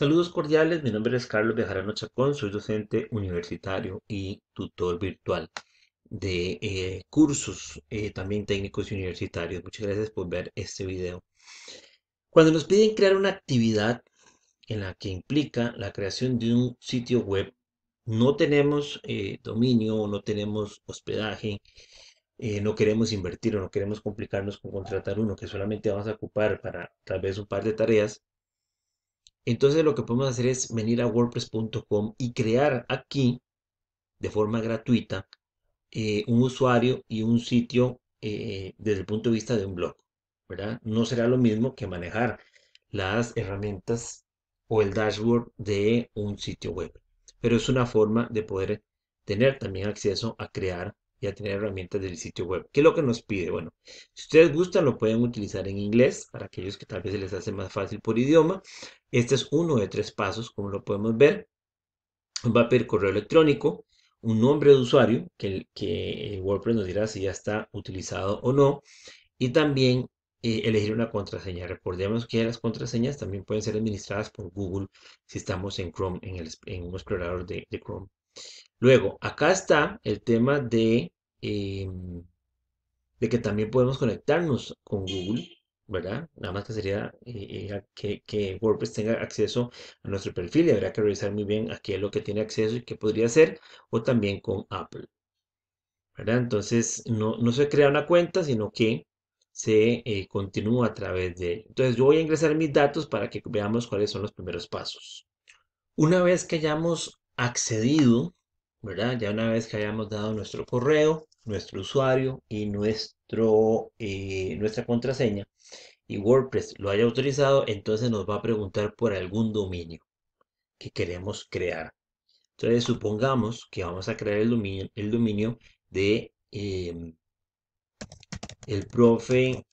Saludos cordiales, mi nombre es Carlos Bejarano Chacón, soy docente universitario y tutor virtual de eh, cursos eh, también técnicos y universitarios. Muchas gracias por ver este video. Cuando nos piden crear una actividad en la que implica la creación de un sitio web, no tenemos eh, dominio, no tenemos hospedaje, no queremos invertir o no queremos complicarnos con contratar uno que solamente vamos a ocupar para tal vez un par de tareas, entonces lo que podemos hacer es venir a wordpress.com y crear aquí, de forma gratuita, eh, un usuario y un sitio eh, desde el punto de vista de un blog. ¿verdad? No será lo mismo que manejar las herramientas o el dashboard de un sitio web. Pero es una forma de poder tener también acceso a crear ya tener herramientas del sitio web. ¿Qué es lo que nos pide? Bueno, si ustedes gustan, lo pueden utilizar en inglés, para aquellos que tal vez se les hace más fácil por idioma. Este es uno de tres pasos, como lo podemos ver. Va a pedir correo electrónico, un nombre de usuario, que, que WordPress nos dirá si ya está utilizado o no, y también eh, elegir una contraseña. Recordemos que las contraseñas también pueden ser administradas por Google si estamos en Chrome, en, el, un explorador de Chrome. Luego, acá está el tema de, em, de que también podemos conectarnos con Google, ¿verdad? Nada más que sería eh, eh, que, que, WordPress tenga acceso a nuestro perfil y habría que revisar muy bien a qué es lo que tiene acceso y qué podría hacer, o también con Apple, ¿verdad? Entonces, no, se crea una cuenta, sino que se eh, continúa a través de Entonces, yo voy a ingresar mis datos para que veamos cuáles son los primeros pasos. Una vez que hayamos accedido ¿verdad? Ya una vez que hayamos dado nuestro correo, nuestro usuario y nuestro, eh, nuestra contraseña y WordPress lo haya autorizado, entonces nos va a preguntar por algún dominio que queremos crear. Entonces supongamos que vamos a crear el dominio, el dominio de em, el profe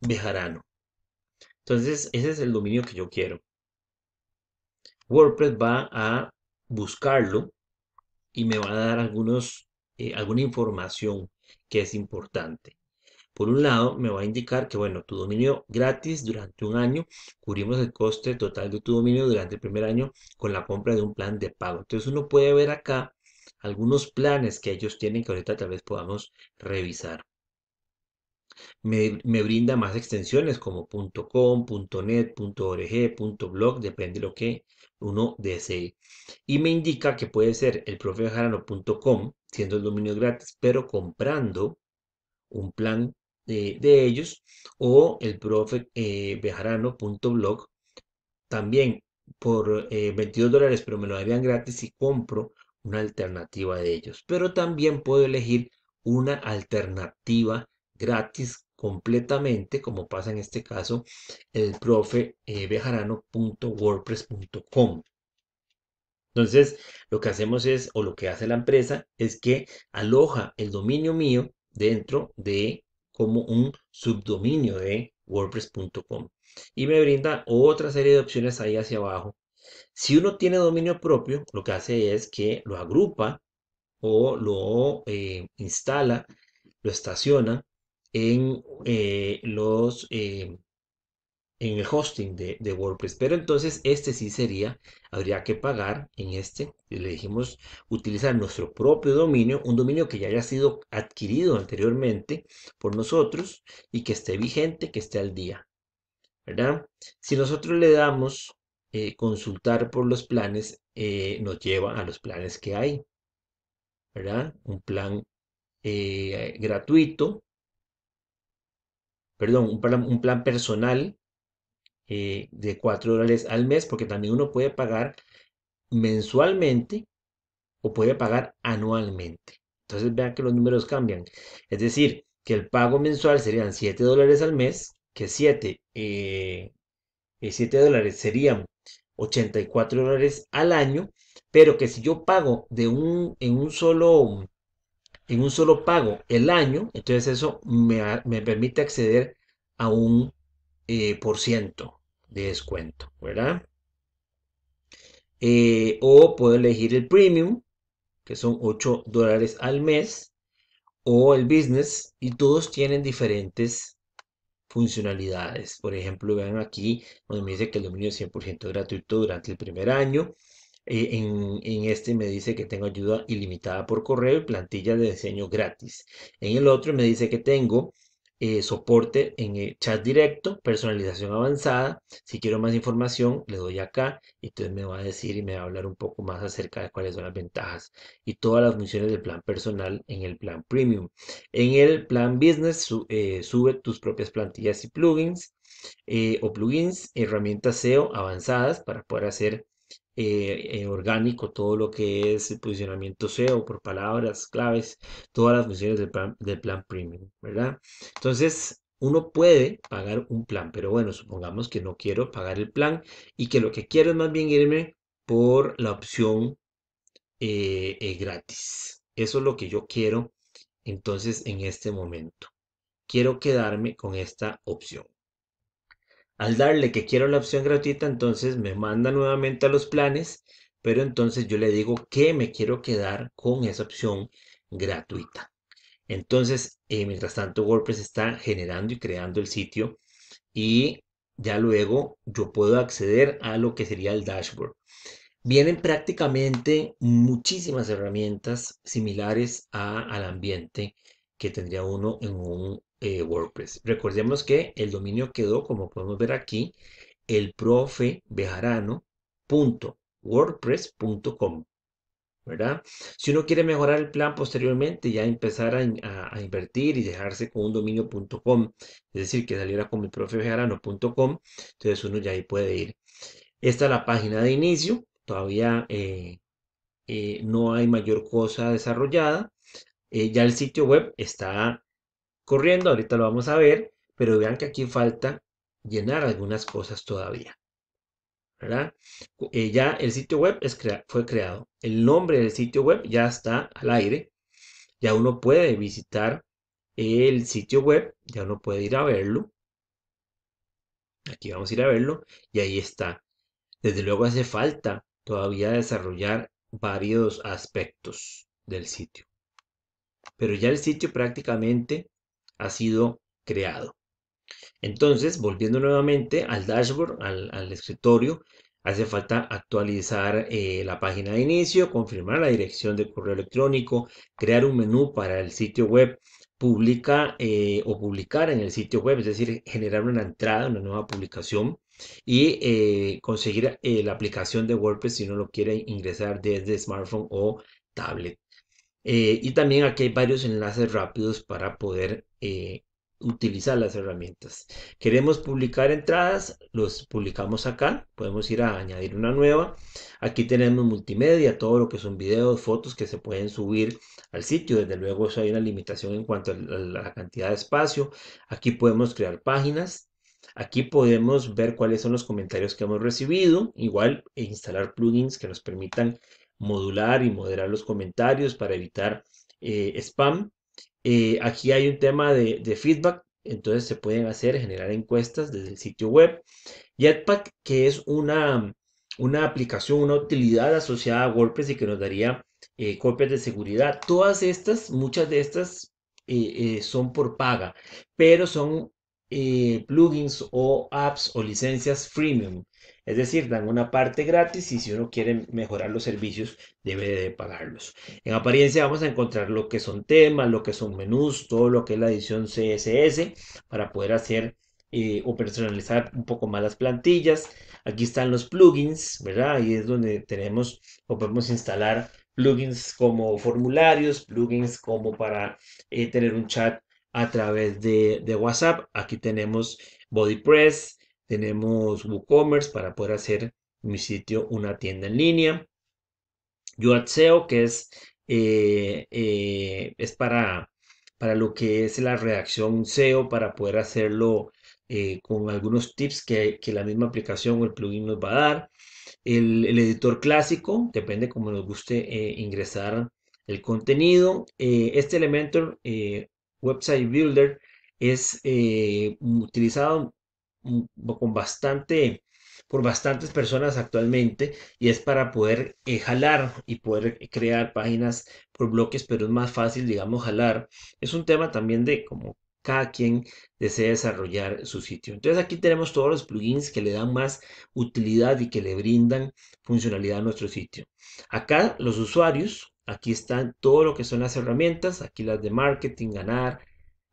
Bejarano. Entonces ese es el dominio que yo quiero. WordPress va a buscarlo y me va a dar algunos, eh, alguna información que es importante. Por un lado, me va a indicar que, bueno, tu dominio gratis durante un año, cubrimos el coste total de tu dominio durante el primer año con la compra de un plan de pago. Entonces uno puede ver acá algunos planes que ellos tienen que ahorita tal vez podamos revisar me, brinda más extensiones como .com, .net, .org, .blog, depende de lo que uno desee. Y me indica que puede ser el profebejarano.com, siendo el dominio gratis, pero comprando un plan de, de ellos, o el profebejarano.blog, eh, también por 22 eh, dólares, pero me lo darían gratis si compro una alternativa de ellos. Pero también puedo elegir una alternativa gratis completamente, como pasa en este caso, el profe eh, bejarano.wordpress.com. Entonces, lo que hacemos es, o lo que hace la empresa, es que aloja el dominio mío dentro de como un subdominio de wordpress.com y me brinda otra serie de opciones ahí hacia abajo. Si uno tiene dominio propio, lo que hace es que lo agrupa o lo eh, instala, lo estaciona en, eh, los, em, en el hosting de, WordPress. Pero entonces este sí sería, habría que pagar en este, le dijimos utilizar nuestro propio dominio, un dominio que ya haya sido adquirido anteriormente por nosotros y que esté vigente, que esté al día. ¿verdad? Si nosotros le damos eh, consultar por los planes, eh, nos lleva a los planes que hay. ¿verdad? Un plan gratuito, perdón, un plan, personal eh, de 4 dólares al mes, porque también uno puede pagar mensualmente o puede pagar anualmente. Entonces vean que los números cambian. Es decir, que el pago mensual serían 7 dólares al mes, que 7, 7 eh, eh, dólares serían 84 dólares al año, pero que si yo pago de un, en un solo en un solo pago el año, entonces eso me, permite acceder a un eh, por ciento de descuento, ¿verdad? Eh, o puedo elegir el premium, que son 8 dólares al mes, o el business, y todos tienen diferentes funcionalidades. Por ejemplo, vean aquí donde me dice que el dominio es 100% gratuito durante el primer año, eh, en, este me dice que tengo ayuda ilimitada por correo y plantilla de diseño gratis. En el otro me dice que tengo eh, soporte en el chat directo, personalización avanzada. Si quiero más información, le doy acá y entonces me va a decir y me va a hablar un poco más acerca de cuáles son las ventajas y todas las funciones del plan personal en el plan premium. En el plan business, eh, sube tus propias plantillas y plugins. o plugins, herramientas SEO avanzadas para poder hacer eh, eh, orgánico, todo lo que es el posicionamiento SEO por palabras claves, todas las funciones del plan, del plan premium, ¿verdad? Entonces, uno puede pagar un plan, pero bueno, supongamos que no quiero pagar el plan y que lo que quiero es más bien irme por la opción eh, gratis. Eso es lo que yo quiero entonces en este momento. Quiero quedarme con esta opción. Al darle que quiero la opción gratuita, entonces me manda nuevamente a los planes, pero entonces yo le digo que me quiero quedar con esa opción gratuita. Entonces, eh, mientras tanto, WordPress está generando y creando el sitio y ya luego yo puedo acceder a lo que sería el dashboard. Vienen prácticamente muchísimas herramientas similares al ambiente que tendría uno en un eh, WordPress. Recordemos que el dominio quedó, como podemos ver aquí, el profebejarano.wordpress.com. ¿verdad? Si uno quiere mejorar el plan posteriormente, ya empezar a, invertir y dejarse con un dominio.com, es decir, que saliera con el profebejarano.com, entonces uno ya ahí puede ir. Esta es la página de inicio, todavía eh, eh, no hay mayor cosa desarrollada. ya el sitio web está corriendo, ahorita lo vamos a ver, pero vean que aquí falta llenar algunas cosas todavía. ¿verdad? Eh, ya el sitio web fue creado, el nombre del sitio web ya está al aire, ya uno puede visitar el sitio web, ya uno puede ir a verlo. Aquí vamos a ir a verlo y ahí está. Desde luego hace falta todavía desarrollar varios aspectos del sitio. Pero ya el sitio prácticamente ha sido creado. Entonces, volviendo nuevamente al dashboard, al, escritorio, hace falta actualizar eh, la página de inicio, confirmar la dirección de correo electrónico, crear un menú para el sitio web, publica eh, o publicar en el sitio web, es decir, generar una entrada, una nueva publicación y eh, conseguir la aplicación de WordPress si no lo quiere ingresar desde smartphone o tablet. y también aquí hay varios enlaces rápidos para poder eh, utilizar las herramientas. Queremos publicar entradas, los publicamos acá, podemos ir a añadir una nueva. Aquí tenemos multimedia, todo lo que son videos, fotos que se pueden subir al sitio. Desde luego eso hay una limitación en cuanto a la cantidad de espacio. Aquí podemos crear páginas. Aquí podemos ver cuáles son los comentarios que hemos recibido, igual e instalar plugins que nos permitan modular y moderar los comentarios para evitar eh, spam eh, aquí hay un tema de, feedback, entonces se pueden hacer, generar encuestas desde el sitio web. Jetpack, que es una, aplicación, una utilidad asociada a WordPress y que nos daría eh, copias de seguridad. Todas estas, muchas de estas eh, son por paga, pero son plugins o apps o licencias freemium. Es decir, dan una parte gratis y si uno quiere mejorar los servicios, debe de pagarlos. En apariencia vamos a encontrar lo que son temas, lo que son menús, todo lo que es la edición CSS para poder hacer eh, o personalizar un poco más las plantillas. Aquí están los plugins, ¿verdad? Ahí es donde tenemos o podemos instalar plugins como formularios, plugins como para eh, tener un chat a través de WhatsApp. Aquí tenemos BodyPress, tenemos WooCommerce para poder hacer mi sitio una tienda en línea. SEO, que es, eh, eh, es para, para lo que es la redacción SEO, para poder hacerlo eh, con algunos tips que, que, la misma aplicación o el plugin nos va a dar. El, editor clásico, depende cómo nos guste ingresar el contenido. este elemento, Website Builder, es utilizado con bastante por bastantes personas actualmente y es para poder eh, jalar y poder crear páginas por bloques, pero es más fácil, digamos, jalar. Es un tema también de como cada quien desee desarrollar su sitio. Entonces aquí tenemos todos los plugins que le dan más utilidad y que le brindan funcionalidad a nuestro sitio. Acá los usuarios, aquí están todo lo que son las herramientas, aquí las de marketing, ganar,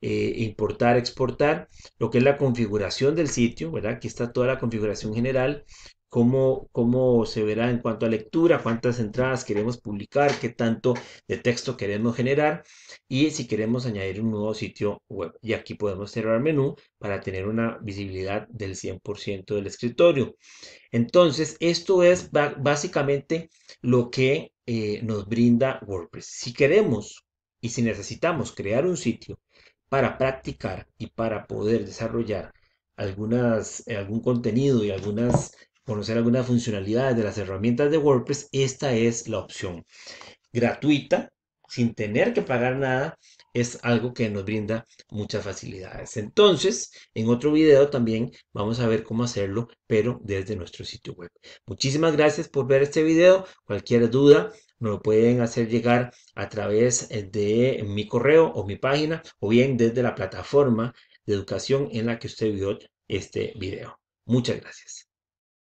eh, importar, exportar, lo que es la configuración del sitio, ¿verdad? Aquí está toda la configuración general, cómo, cómo se verá en cuanto a lectura, cuántas entradas queremos publicar, qué tanto de texto queremos generar y si queremos añadir un nuevo sitio web. Y aquí podemos cerrar menú para tener una visibilidad del 100% del escritorio. Entonces, esto es básicamente lo que eh, nos brinda WordPress. Si queremos y si necesitamos crear un sitio para practicar y para poder desarrollar algunas, eh, algún contenido y algunas, conocer algunas funcionalidades de las herramientas de WordPress, esta es la opción gratuita, sin tener que pagar nada es algo que nos brinda muchas facilidades. Entonces, en otro video también vamos a ver cómo hacerlo, pero desde nuestro sitio web. Muchísimas gracias por ver este video. Cualquier duda nos lo pueden hacer llegar a través eh, de mi correo o mi página o bien desde la plataforma de educación en la que usted vio este video. Muchas gracias.